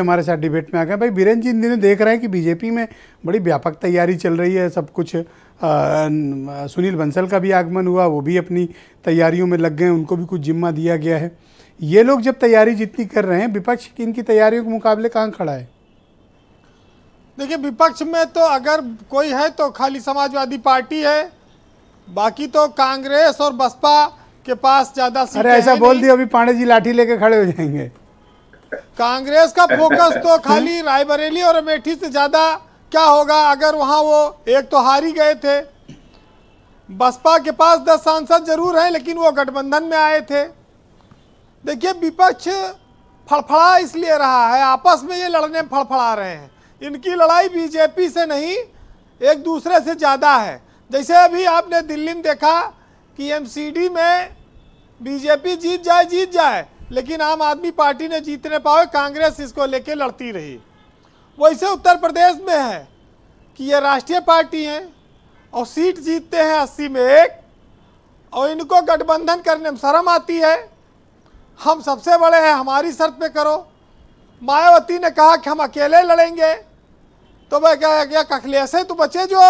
हमारे साथ डिबेट में आ गए भाई बीरेन जी इन दिनों देख रहे हैं कि बीजेपी में बड़ी व्यापक तैयारी चल रही है सब कुछ सुनील बंसल का भी आगमन हुआ वो भी अपनी तैयारियों में लग गए उनको भी कुछ जिम्मा दिया गया है ये लोग जब तैयारी जितनी कर रहे हैं विपक्ष इनकी तैयारियों के मुकाबले कहाँ खड़ा है देखिए विपक्ष में तो अगर कोई है तो खाली समाजवादी पार्टी है बाकी तो कांग्रेस और बसपा के पास ज़्यादा अरे ऐसा बोल दिया अभी पांडे जी लाठी लेके खड़े हो जाएंगे कांग्रेस का फोकस तो खाली रायबरेली और अमेठी से ज्यादा क्या होगा अगर वहां वो एक तो हार ही गए थे बसपा के पास दस सांसद जरूर हैं लेकिन वो गठबंधन में आए थे देखिए विपक्ष फड़फड़ा इसलिए रहा है आपस में ये लड़ने फड़फड़ा रहे हैं इनकी लड़ाई बीजेपी से नहीं एक दूसरे से ज़्यादा है जैसे अभी आपने दिल्ली में देखा कि एमसीडी में बीजेपी जीत जाए जीत जाए लेकिन आम आदमी पार्टी ने जीतने पाए कांग्रेस इसको लेके लड़ती रही वैसे उत्तर प्रदेश में है कि ये राष्ट्रीय पार्टी हैं और सीट जीतते हैं अस्सी में एक और इनको गठबंधन करने में शर्म आती है हम सबसे बड़े हैं हमारी शर्त पे करो मायावती ने कहा कि हम अकेले लड़ेंगे तो मैं क्या क्या अखिलेश तो बचे जो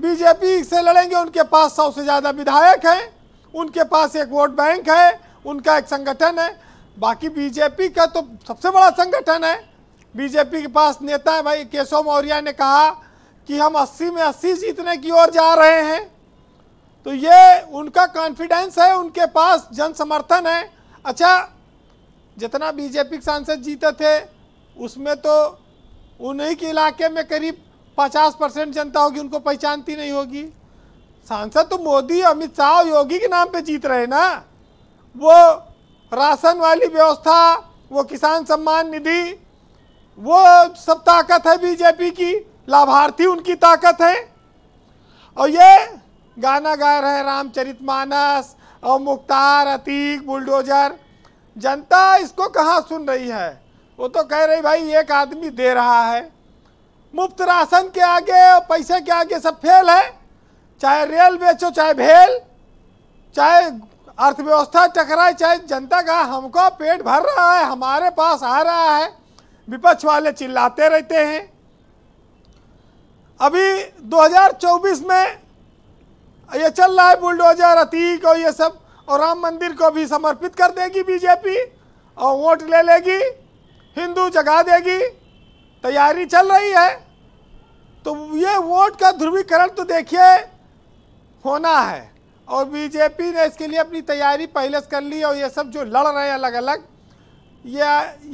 बीजेपी से लड़ेंगे उनके पास सौ से ज़्यादा विधायक हैं उनके पास एक वोट बैंक है उनका एक संगठन है बाकी बीजेपी का तो सबसे बड़ा संगठन है बीजेपी के पास नेता है भाई केशव मौर्य ने कहा कि हम 80 में 80 जीतने की ओर जा रहे हैं तो ये उनका कॉन्फिडेंस है उनके पास जन समर्थन है अच्छा जितना बीजेपी के सांसद जीते थे उसमें तो उन्हीं के इलाके में करीब 50 परसेंट जनता होगी उनको पहचानती नहीं होगी सांसद तो मोदी अमित शाह योगी के नाम पे जीत रहे ना वो राशन वाली व्यवस्था वो किसान सम्मान निधि वो सब ताकत है बीजेपी की लाभार्थी उनकी ताकत है और ये गाना गा रहे रामचरित मानस और मुख्तार अतीक बुलडोजर जनता इसको कहाँ सुन रही है वो तो कह रही भाई एक आदमी दे रहा है मुफ्त राशन के आगे और पैसे के आगे सब फेल है चाहे रेल बेचो चाहे भेल चाहे अर्थव्यवस्था टकराए चाहे जनता का हमको पेट भर रहा है हमारे पास आ रहा है विपक्ष वाले चिल्लाते रहते हैं अभी 2024 में ये चल रहा है बुलडोजर अतीक और ये सब और राम मंदिर को भी समर्पित कर देगी बीजेपी और वोट ले लेगी हिंदू जगा देगी तैयारी चल रही है तो ये वोट का ध्रुवीकरण तो देखिए होना है और बीजेपी ने इसके लिए अपनी तैयारी पहले से कर ली और ये सब जो लड़ रहे हैं अलग अलग ये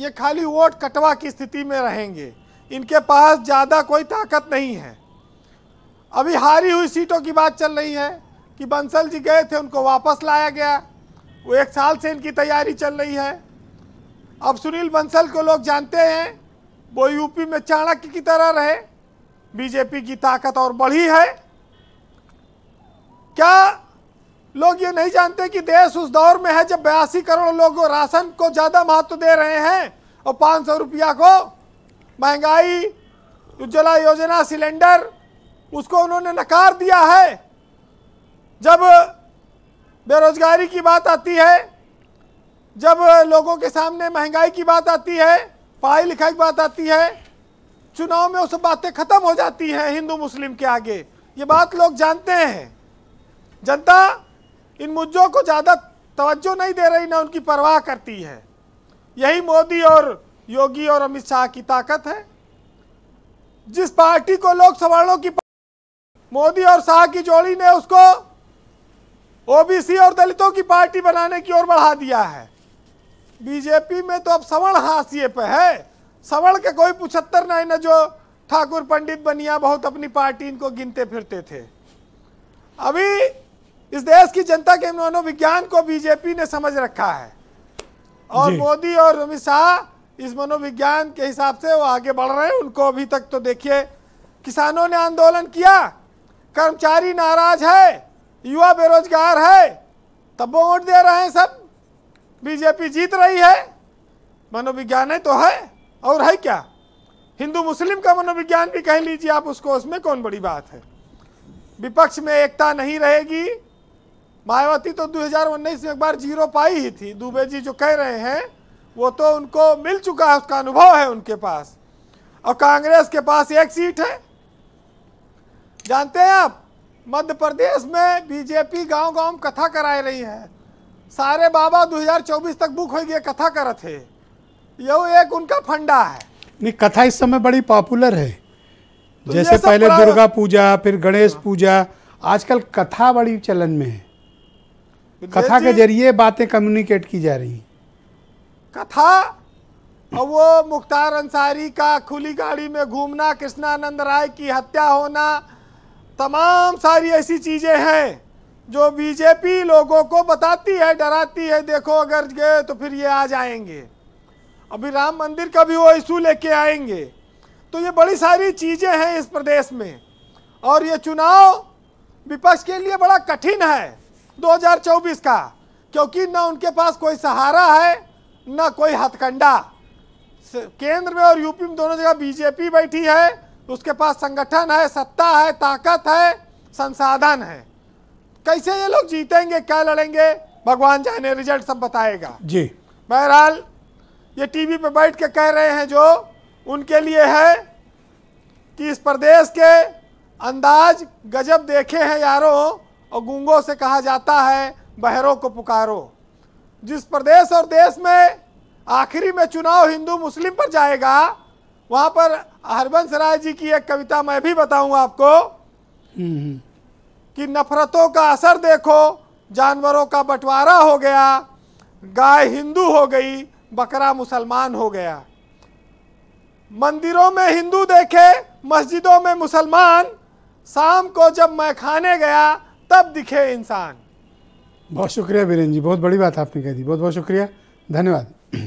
ये खाली वोट कटवा की स्थिति में रहेंगे इनके पास ज़्यादा कोई ताकत नहीं है अभी हारी हुई सीटों की बात चल रही है कि बंसल जी गए थे उनको वापस लाया गया वो एक साल से इनकी तैयारी चल रही है अब सुनील बंसल को लोग जानते हैं वो यूपी में चाणक्य की तरह रहे बीजेपी की ताकत और बढ़ी है क्या लोग ये नहीं जानते कि देश उस दौर में है जब बयासी करोड़ लोग राशन को ज़्यादा महत्व दे रहे हैं और पाँच सौ रुपया को महंगाई उज्ज्वला योजना सिलेंडर उसको उन्होंने नकार दिया है जब बेरोजगारी की बात आती है जब लोगों के सामने महंगाई की बात आती है पढ़ाई लिखाई की बात आती है चुनाव में वो सब बातें खत्म हो जाती हैं हिंदू मुस्लिम के आगे ये बात लोग जानते हैं जनता इन मुद्दों को ज़्यादा तवज्जो नहीं दे रही ना उनकी परवाह करती है यही मोदी और योगी और अमित शाह की ताकत है जिस पार्टी को लोग सवर्णों की मोदी और शाह की जोड़ी ने उसको ओबीसी और दलितों की पार्टी बनाने की ओर बढ़ा दिया है बीजेपी में तो अब सवर्ण हाशिए पे है सवर्ण के कोई पुछत्तर नहीं ना जो ठाकुर पंडित बनिया बहुत अपनी पार्टी इनको गिनते फिरते थे अभी इस देश की जनता के मनोविज्ञान को बीजेपी ने समझ रखा है और मोदी और अमित शाह इस मनोविज्ञान के हिसाब से वो आगे बढ़ रहे हैं उनको अभी तक तो देखिए किसानों ने आंदोलन किया कर्मचारी नाराज है युवा बेरोजगार है तब वो वोट दे रहे हैं सब बीजेपी जीत रही है मनोविज्ञान तो है और है क्या हिंदू मुस्लिम का मनोविज्ञान भी कह लीजिए आप उसको उसमें कौन बड़ी बात है विपक्ष में एकता नहीं रहेगी मायावती तो दो में एक बार जीरो पाई ही थी दुबे जी जो कह रहे हैं वो तो उनको मिल चुका है उसका अनुभव है उनके पास और कांग्रेस के पास एक सीट है जानते हैं आप मध्य प्रदेश में बीजेपी गांव गांव कथा कराए रही है सारे बाबा 2024 तक बुक गए कथा करा थे ये एक उनका फंडा है नहीं कथा इस समय बड़ी पॉपुलर है तो जैसे पहले दुर्गा पूजा फिर गणेश पूजा आजकल कथा बड़ी चलन में है कथा के जरिए बातें कम्युनिकेट की जा रही कथा और वो मुख्तार अंसारी का खुली गाड़ी में घूमना कृष्णानंद राय की हत्या होना तमाम सारी ऐसी चीज़ें हैं जो बीजेपी लोगों को बताती है डराती है देखो अगर गए तो फिर ये आ जाएंगे अभी राम मंदिर का भी वो इशू लेके आएंगे तो ये बड़ी सारी चीज़ें हैं इस प्रदेश में और ये चुनाव विपक्ष के लिए बड़ा कठिन है 2024 का क्योंकि ना उनके पास कोई सहारा है ना कोई हथकंडा केंद्र में और यूपी में दोनों जगह बीजेपी बैठी है उसके पास संगठन है सत्ता है ताकत है संसाधन है कैसे ये लोग जीतेंगे क्या लड़ेंगे भगवान जाने रिजल्ट सब बताएगा जी बहरहाल ये टीवी पे बैठ के कह रहे हैं जो उनके लिए है कि इस प्रदेश के अंदाज गजब देखे हैं यारों और गूंगों से कहा जाता है बहरों को पुकारो जिस प्रदेश और देश में आखिरी में चुनाव हिंदू मुस्लिम पर जाएगा वहाँ पर हरबंश राय जी की एक कविता मैं भी बताऊंगा आपको कि नफरतों का असर देखो जानवरों का बंटवारा हो गया गाय हिंदू हो गई बकरा मुसलमान हो गया मंदिरों में हिंदू देखे मस्जिदों में मुसलमान शाम को जब मैं खाने गया तब दिखे इंसान बहुत शुक्रिया बीरेन जी बहुत बड़ी बात आपने कह दी बहुत बहुत शुक्रिया धन्यवाद